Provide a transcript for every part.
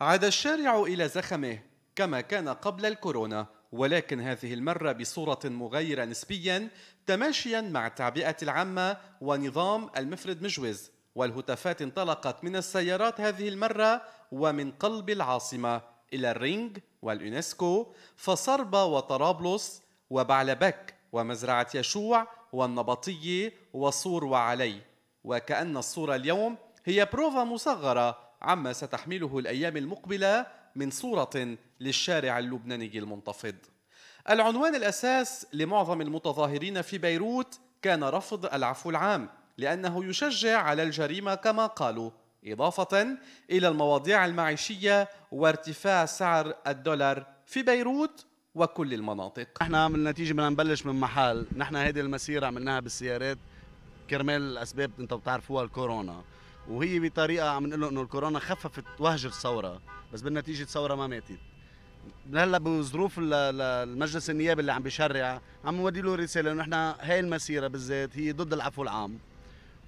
عاد الشارع إلى زخمه كما كان قبل الكورونا ولكن هذه المرة بصورة مغايرة نسبيا تماشيا مع التعبئة العامة ونظام المفرد مجوز والهتافات انطلقت من السيارات هذه المرة ومن قلب العاصمة إلى الرينج واليونسكو فصربا وطرابلس وبعلبك ومزرعة يشوع والنبطية وصور وعلي وكأن الصورة اليوم هي بروفا مصغرة عما ستحمله الايام المقبله من صوره للشارع اللبناني المنتفض. العنوان الاساس لمعظم المتظاهرين في بيروت كان رفض العفو العام لانه يشجع على الجريمه كما قالوا اضافه الى المواضيع المعيشيه وارتفاع سعر الدولار في بيروت وكل المناطق نحن من نتيجه بدنا نبلش من محل نحن هذه المسيره عملناها بالسيارات كرمال الاسباب انت بتعرفوها الكورونا وهي بطريقه عم نقول انه الكورونا خففت وهج الثوره بس بالنتيجه الثوره ما ماتت هلا بظروف المجلس النيابي اللي عم بيشرع عم نودي له رساله انه احنا هاي المسيره بالذات هي ضد العفو العام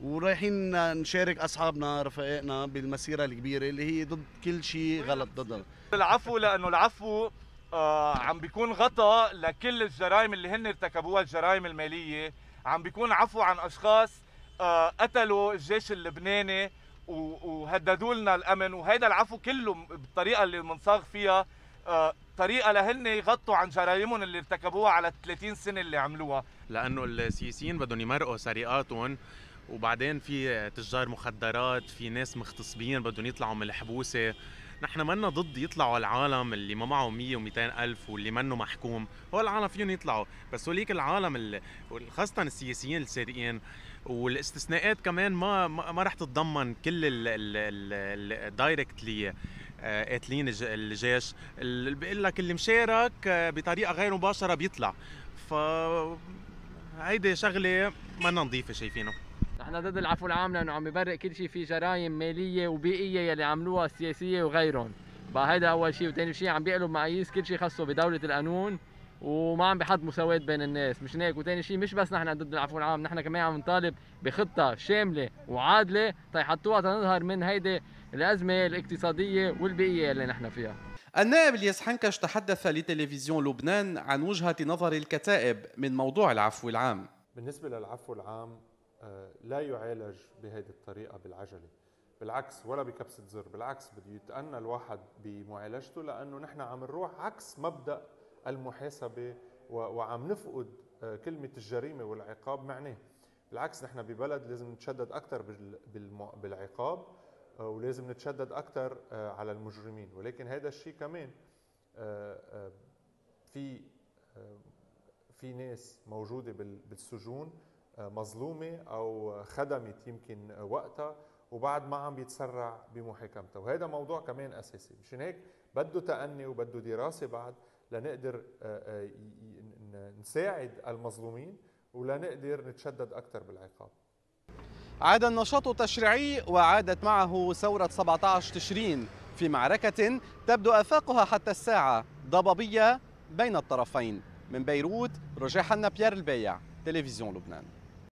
ورايحين نشارك اصحابنا رفقائنا بالمسيره الكبيره اللي هي ضد كل شيء غلط ضدها العفو لانه العفو آه عم بيكون غطى لكل الجرائم اللي هن ارتكبوها الجرائم الماليه عم بيكون عفو عن اشخاص آه، قتلوا الجيش اللبناني وهددوا لنا الامن وهيدا العفو كله بالطريقه اللي منصاغ فيها آه، طريقه لهن يغطوا عن جرايمهم اللي ارتكبوها على 30 سنه اللي عملوها لانه السياسيين بدهم يمرقوا سرقاتهم وبعدين في تجار مخدرات في ناس مغتصبين بدهم يطلعوا من الحبوسه نحن منا ضد يطلعوا العالم اللي ما معه 100 و200 الف واللي منه محكوم هو العالم فيهم يطلعوا بس هوليك العالم خاصه السياسيين السارقين والاستثناءات كمان ما ما راح تتضمن كل الدايركتلي آه، قاتلين الجيش اللي بيقول لك اللي مشارك آه، بطريقه غير مباشره بيطلع ف هيدي شغله ما نظيفه شايفينه نحن ضد العفو العام لانه عم يبرق كل شيء في جرائم ماليه وبيئيه يلي عملوها السياسيه وغيرهم بقى هيدا اول شيء وثاني شيء عم بيقلب معاييس كل شيء خاصه بدوله القانون وما عم بحط مساواة بين الناس مش هيك وثاني شيء مش بس نحن ضد العفو العام نحن كمان عم نطالب بخطة شاملة وعادلة تيحطوها تنظهر من هيدي الأزمة الاقتصادية والبيئية اللي نحن فيها النائب الياس حنكش تحدث لتلفزيون لبنان عن وجهة نظر الكتائب من موضوع العفو العام بالنسبة للعفو العام آه، لا يعالج بهذه الطريقة بالعجلة بالعكس ولا بكبسة زر بالعكس بده يتأنى الواحد بمعالجته لأنه نحن عم نروح عكس مبدأ المحاسبه وعم نفقد آه، كلمه الجريمه والعقاب معناه بالعكس نحن ببلد لازم نتشدد اكثر بالعقاب آه، ولازم نتشدد اكثر آه، على المجرمين ولكن هذا الشيء كمان في في ناس موجوده بالسجون مظلومه او خدمت يمكن وقتها وبعد ما عم يتسرع بمحاكمته وهذا موضوع كمان اساسي مشان هيك بده تأني وبده دراسه بعد لنقدر آه، آه، نساعد المظلومين ولنقدر نتشدد اكثر بالعقاب عاد النشاط التشريعي وعادت معه ثورة 17 تشرين في معركة تبدو أفاقها حتى الساعة ضبابية بين الطرفين من بيروت رجاح حنا بيير البيع تلفزيون لبنان